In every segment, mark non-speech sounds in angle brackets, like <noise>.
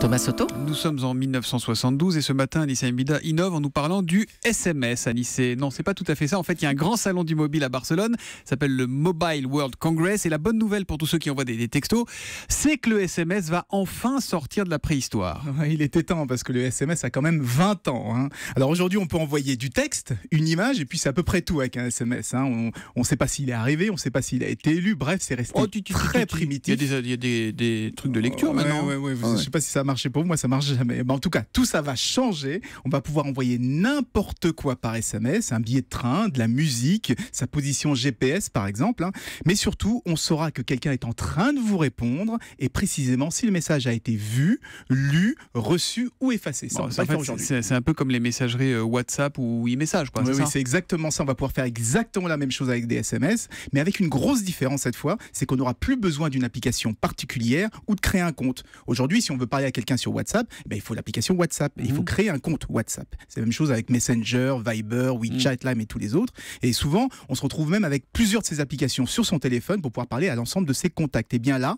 Thomas Soto. Nous sommes en 1972 et ce matin, Anissa Mbida innove en nous parlant du SMS à Nice. Non, c'est pas tout à fait ça. En fait, il y a un grand salon du mobile à Barcelone, s'appelle le Mobile World Congress. Et la bonne nouvelle pour tous ceux qui envoient des, textos, c'est que le SMS va enfin sortir de la préhistoire. il était temps parce que le SMS a quand même 20 ans. Hein. Alors aujourd'hui, on peut envoyer du texte, une image et puis c'est à peu près tout avec un SMS. Hein. On ne sait pas s'il est arrivé, on ne sait pas s'il a été élu. Bref, c'est resté oh, tu, très primitif. Il y a des, trucs de lecture maintenant. je ne ah sais pas si ça marcher pour vous, moi ça marche jamais. Mais en tout cas, tout ça va changer. On va pouvoir envoyer n'importe quoi par SMS, un billet de train, de la musique, sa position GPS par exemple. Hein. Mais surtout, on saura que quelqu'un est en train de vous répondre et précisément si le message a été vu, lu, reçu ou effacé. c'est un peu comme les messageries euh, WhatsApp ou e-message. Oui, c'est exactement ça. On va pouvoir faire exactement la même chose avec des SMS, mais avec une grosse différence cette fois, c'est qu'on n'aura plus besoin d'une application particulière ou de créer un compte. Aujourd'hui, si on veut parler avec quelqu'un sur WhatsApp, ben, il faut l'application WhatsApp. Il faut mm-hmm. créer un compte WhatsApp. C'est la même chose avec Messenger, Viber, WeChat, mm. Lime et tous les autres. Et souvent, on se retrouve même avec plusieurs de ces applications sur son téléphone pour pouvoir parler à l'ensemble de ses contacts. Et bien là,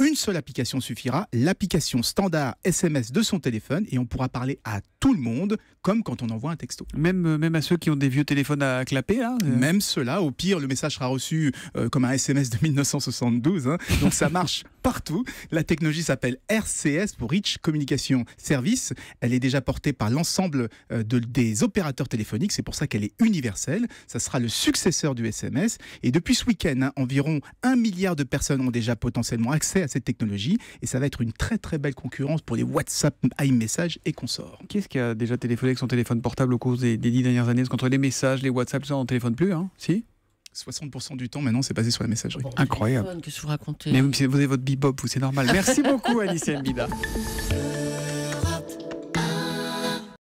une seule application suffira, l'application standard SMS de son téléphone, et on pourra parler à tout le monde, comme quand on envoie un texto. Même, euh, même à ceux qui ont des vieux téléphones à clapper hein, euh. Même cela, au pire, le message sera reçu euh, comme un SMS de 1972, hein. donc ça marche <laughs> partout. La technologie s'appelle RCS pour Rich Communication Service. Elle est déjà portée par l'ensemble des opérateurs téléphoniques, c'est pour ça qu'elle est universelle. Ça sera le successeur du SMS, et depuis ce week-end, hein, environ un milliard de personnes ont déjà potentiellement accès cette technologie et ça va être une très très belle concurrence pour les WhatsApp, iMessage et consorts. quest ce qui a déjà téléphoné avec son téléphone portable au cours des, dix dernières années contre trouve les messages, les WhatsApp, ça, on ne téléphone plus, hein Si 60% du temps maintenant, c'est basé sur la messagerie. Incroyable. Que vous Mais vous avez votre bebop, vous, c'est normal. Merci beaucoup, Alice Mbida.